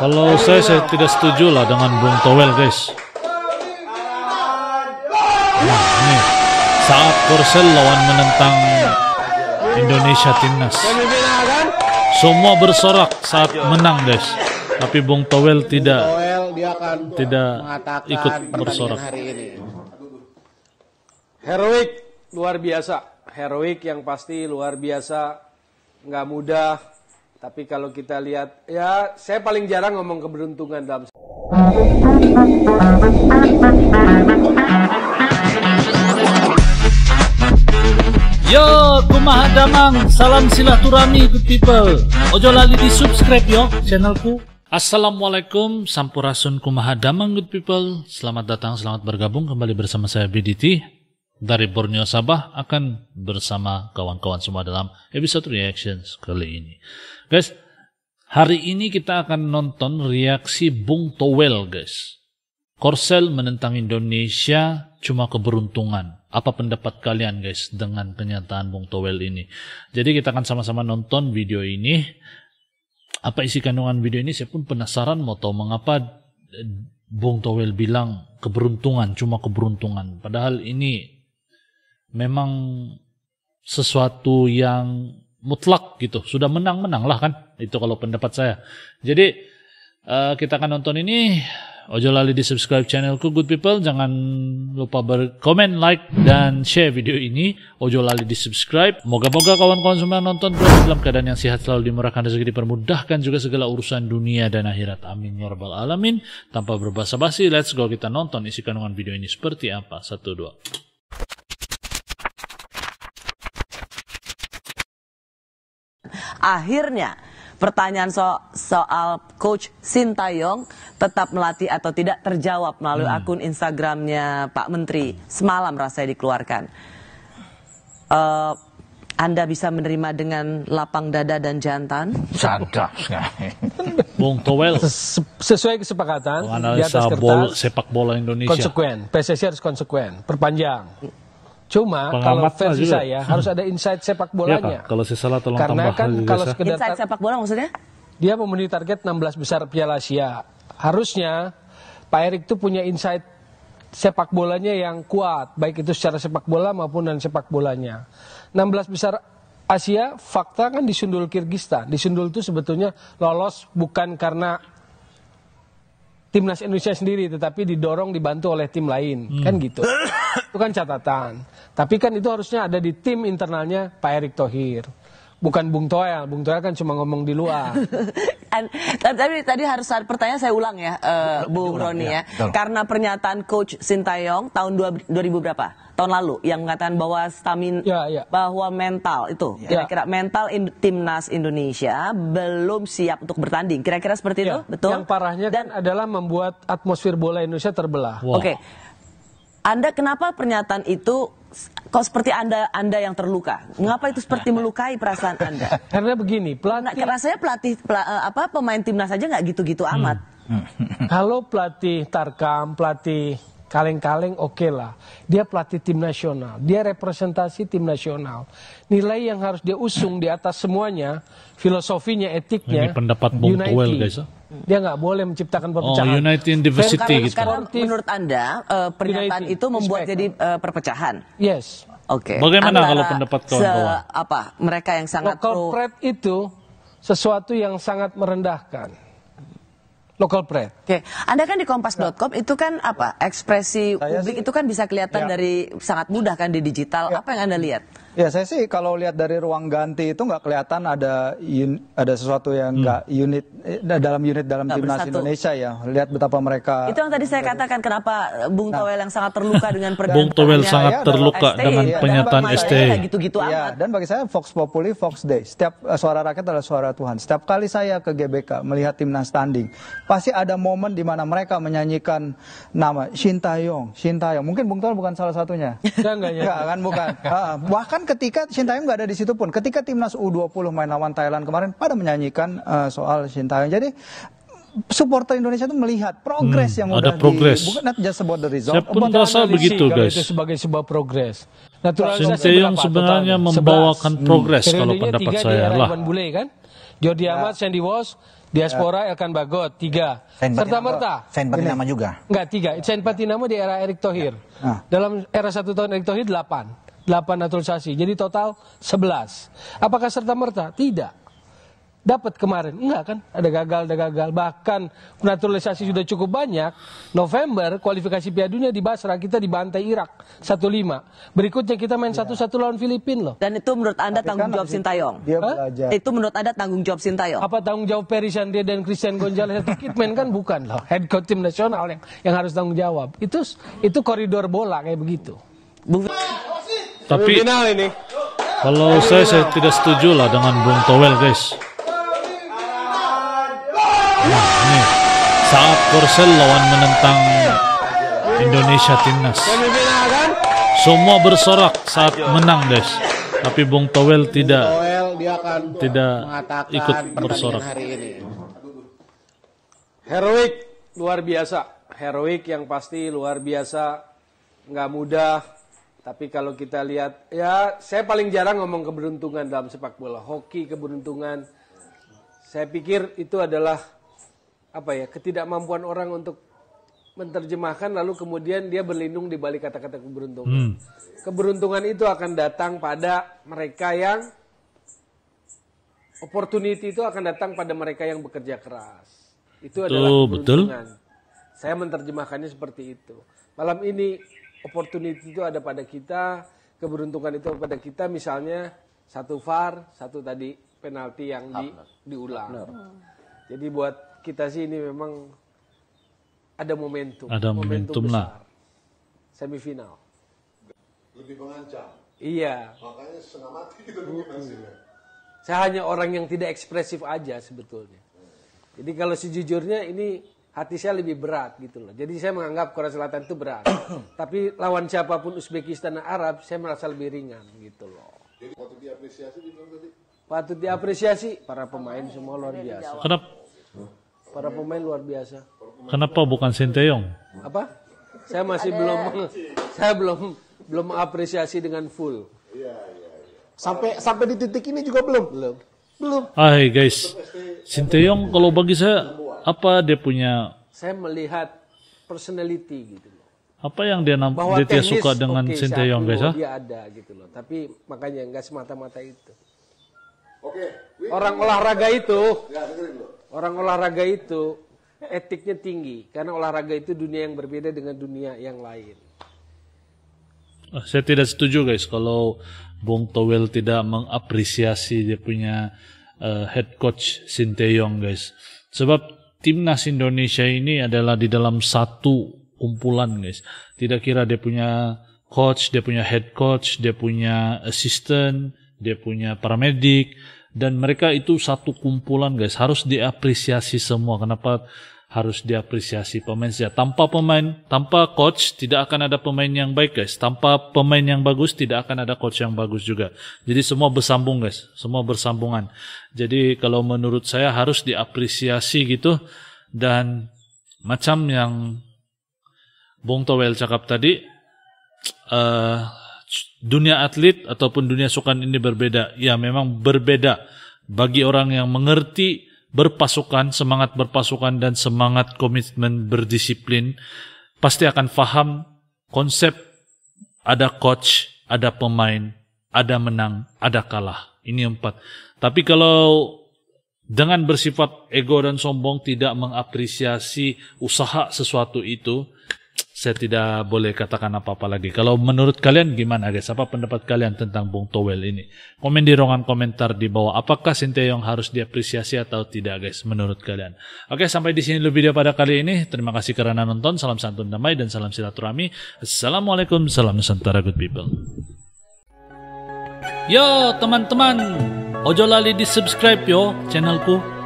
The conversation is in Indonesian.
Kalau saya, saya tidak setuju lah dengan Bung Towel guys. Nah, ini saat Korsel lawan menentang Indonesia Timnas. Semua bersorak saat menang guys. Tapi Bung Towel tidak tidak ikut bersorak. Heroik luar biasa. Heroik yang pasti luar biasa. Nggak mudah tapi kalau kita lihat, ya saya paling jarang ngomong keberuntungan dalam. Yo, kumaha damang, salam silaturahmi good people. Ojo lali di subscribe yo channelku. Assalamualaikum, sampurasun kumaha damang good people. Selamat datang, selamat bergabung kembali bersama saya BDT dari Borneo Sabah akan bersama kawan-kawan semua dalam episode reactions kali ini. Guys, hari ini kita akan nonton reaksi Bung Towel, guys. Korsel menentang Indonesia cuma keberuntungan. Apa pendapat kalian, guys, dengan kenyataan Bung Towel ini? Jadi kita akan sama-sama nonton video ini. Apa isi kandungan video ini? Saya pun penasaran mau tahu mengapa Bung Towel bilang keberuntungan cuma keberuntungan. Padahal ini memang sesuatu yang mutlak gitu. Sudah menang-menang lah kan. Itu kalau pendapat saya. Jadi uh, kita akan nonton ini. Ojo lali di subscribe channelku Good People. Jangan lupa berkomen, like, dan share video ini. Ojo lali di subscribe. Moga-moga kawan-kawan semua nonton terus dalam keadaan yang sehat selalu dimurahkan rezeki dipermudahkan juga segala urusan dunia dan akhirat. Amin ya rabbal alamin. Tanpa berbahasa basi, let's go kita nonton isi kandungan video ini seperti apa. Satu dua. Akhirnya pertanyaan so soal coach Sintayong tetap melatih atau tidak terjawab melalui hmm. akun Instagramnya Pak Menteri semalam rasanya dikeluarkan. Uh, anda bisa menerima dengan lapang dada dan jantan? Sadap Bung Towel. Sesuai kesepakatan oh, di atas kertas. sepak bola Indonesia. Konsekuen. PSSI harus konsekuen. Perpanjang. Cuma kalau versi juga. saya harus ada insight sepak iya, bolanya. Ya, kalau saya salah tolong Karena kan kalau sekedar insight sepak bola maksudnya? Dia memenuhi target 16 besar Piala Asia. Harusnya Pak Erik itu punya insight sepak bolanya yang kuat, baik itu secara sepak bola maupun dan sepak bolanya. 16 besar Asia fakta kan disundul Kirgistan. Disundul itu sebetulnya lolos bukan karena timnas Indonesia sendiri tetapi didorong dibantu oleh tim lain. Hmm. Kan gitu. bukan catatan. Tapi kan itu harusnya ada di tim internalnya Pak Erick Thohir. Bukan Bung Toel, Bung Toel kan cuma ngomong di luar. tapi tadi harus pertanyaan saya ulang ya, eh, uh, Bung Roni iya, ya. ya. Karena pernyataan Coach Sintayong tahun 2000 berapa? Tahun lalu yang mengatakan bahwa stamina, ya, ya. bahwa mental itu, ya. kira-kira ya. mental in, timnas Indonesia belum siap untuk bertanding. Kira-kira seperti ya. itu, iya. betul? Yang parahnya Dan, kan adalah membuat atmosfer bola Indonesia terbelah. Wow. Oke. Okay. Anda kenapa pernyataan itu kok seperti anda anda yang terluka mengapa itu seperti melukai perasaan anda karena begini pelatih nah, rasanya pelatih pela, eh, apa pemain timnas aja nggak gitu-gitu hmm. amat kalau pelatih tarkam pelatih kaleng-kaleng oke okay lah dia pelatih tim nasional dia representasi tim nasional nilai yang harus dia usung di atas semuanya filosofinya etiknya ini pendapat Bung Tuel guys ah. Dia nggak boleh menciptakan oh, perpecahan. Oh, United in diversity gitu. Sekarang menurut Anda uh, pernyataan united, itu membuat jadi uh, perpecahan? Yes. Oke. Okay. Bagaimana Antara kalau pendapat kawan-kawan? Apa? Mereka yang sangat local pro... pride itu sesuatu yang sangat merendahkan local pride. Oke, okay. Anda kan di kompas.com itu kan apa? Ekspresi publik itu kan bisa kelihatan ya. dari sangat mudah kan di digital. Ya. Apa yang Anda lihat? Ya saya sih kalau lihat dari ruang ganti itu nggak kelihatan ada un, ada sesuatu yang nggak hmm. unit eh, dalam unit dalam gak timnas bersatu. Indonesia ya. Lihat betapa mereka. Itu yang tadi saya katakan kenapa Bung nah. yang sangat terluka dengan pernyataan. Bung Towel iya, sangat ya, terluka ST, dengan ya, pernyataan STI. gitu-gitu ya, Dan bagi saya Fox Populi Fox Day. Setiap eh, suara rakyat adalah suara Tuhan. Setiap kali saya ke GBK melihat timnas standing, pasti ada momen di mana mereka menyanyikan nama Shin Taeyong, Shin Taeyong. Mungkin Bung Towel bukan salah satunya. Enggak, enggak, enggak kan bukan. Uh, bahkan Bahkan ketika Sintayong nggak ada di situ pun, ketika timnas U20 main lawan Thailand kemarin pada menyanyikan uh, soal Sintayong. Jadi supporter Indonesia itu melihat progres hmm, yang ada progres di bukan not just about the result, Saya pun merasa begitu guys. Itu sebagai sebuah progres. Naturalisasi yang sebenarnya membawakan progres hmm. kalau pendapat saya lah. Bule kan? Jordi ya. Ahmad, Sandy Walsh, Diaspora, ya. Elkan Bagot, tiga. Saint Serta merta. Sain Patinama juga. Enggak, tiga. Sain Patinama di era Erick Thohir. Ya. Nah. Dalam era satu tahun Erick Thohir, delapan. 8 naturalisasi. Jadi total 11. Apakah serta-merta? Tidak. Dapat kemarin? Enggak kan? Ada gagal, ada gagal. Bahkan naturalisasi sudah cukup banyak. November kualifikasi Piala Dunia di Basra kita dibantai Irak 1-5. Berikutnya kita main iya. satu-satu ya. lawan Filipina loh. Dan itu menurut Anda Tapi kan tanggung kan jawab Sintayong? Dia belajar. Itu menurut Anda tanggung jawab Sintayong? Apa tanggung jawab Perry Sandria dan Christian Gonzalez atau kitmen kan bukan loh. Head coach tim nasional yang yang harus tanggung jawab. Itu itu koridor bola kayak begitu. Bung... Tapi ini. Kalau saya saya tidak setuju lah dengan Bung Towel, guys. Nah, ini saat Korsel lawan menentang Indonesia Timnas. Kan? Semua bersorak saat menang, guys. Tapi Bung Towel tidak tidak ikut bersorak. Hari Heroik luar biasa, heroik yang pasti luar biasa, nggak mudah tapi kalau kita lihat, ya saya paling jarang ngomong keberuntungan dalam sepak bola. Hoki keberuntungan, saya pikir itu adalah apa ya ketidakmampuan orang untuk menerjemahkan lalu kemudian dia berlindung di balik kata-kata keberuntungan. Hmm. Keberuntungan itu akan datang pada mereka yang opportunity itu akan datang pada mereka yang bekerja keras. Itu, betul, adalah keberuntungan. Betul. Saya menerjemahkannya seperti itu. Malam ini opportunity itu ada pada kita, keberuntungan itu pada kita misalnya satu VAR, satu tadi penalti yang di, diulang. Hmm. Jadi buat kita sih ini memang ada momentum. Ada momentum, momentum besar. lah. Semifinal. Lebih mengancam. Iya. Makanya setengah mati kita nungguin hasilnya. Saya hanya orang yang tidak ekspresif aja sebetulnya. Jadi kalau sejujurnya ini hati saya lebih berat gitu loh. Jadi saya menganggap Korea Selatan itu berat. Tapi lawan siapapun Uzbekistan dan Arab, saya merasa lebih ringan gitu loh. Jadi patut diapresiasi mana tadi. Patut diapresiasi para pemain semua luar biasa. Kenapa? Para pemain luar biasa. Kenapa bukan Sinteyong? Apa? Saya masih belum saya belum belum apresiasi dengan full. Iya, iya, iya. Sampai sampai di titik ini juga belum? Belum. Belum. Hai guys. Sinteyong kalau bagi saya apa dia punya saya melihat personality gitu loh. Apa yang dia nampak dia, teknis, suka dengan okay, Sinteyong guys? Dia ada gitu loh. Tapi makanya nggak semata-mata itu. Oke. Okay. Orang olahraga itu, ya, orang olahraga itu etiknya tinggi karena olahraga itu dunia yang berbeda dengan dunia yang lain. Ah, saya tidak setuju guys kalau Bung Towel tidak mengapresiasi dia punya uh, head coach Sinteyong guys. Sebab timnas Indonesia ini adalah di dalam satu kumpulan guys. Tidak kira dia punya coach, dia punya head coach, dia punya assistant, dia punya paramedik dan mereka itu satu kumpulan guys. Harus diapresiasi semua. Kenapa harus diapresiasi pemain saja. Tanpa pemain, tanpa coach tidak akan ada pemain yang baik guys. Tanpa pemain yang bagus tidak akan ada coach yang bagus juga. Jadi semua bersambung guys, semua bersambungan. Jadi kalau menurut saya harus diapresiasi gitu dan macam yang Bung Towel cakap tadi uh, dunia atlet ataupun dunia sukan ini berbeda. Ya memang berbeda bagi orang yang mengerti berpasukan, semangat berpasukan dan semangat komitmen berdisiplin pasti akan faham konsep ada coach, ada pemain, ada menang, ada kalah. Ini empat. Tapi kalau dengan bersifat ego dan sombong tidak mengapresiasi usaha sesuatu itu, saya tidak boleh katakan apa-apa lagi. Kalau menurut kalian gimana guys? Apa pendapat kalian tentang Bung Towel ini? Komen di ruangan komentar di bawah. Apakah Sinteyong harus diapresiasi atau tidak guys menurut kalian? Oke, sampai di sini dulu video pada kali ini. Terima kasih karena nonton. Salam santun damai dan salam silaturahmi. Assalamualaikum, salam Nusantara good people. Yo teman-teman, ojo lali di subscribe yo channelku.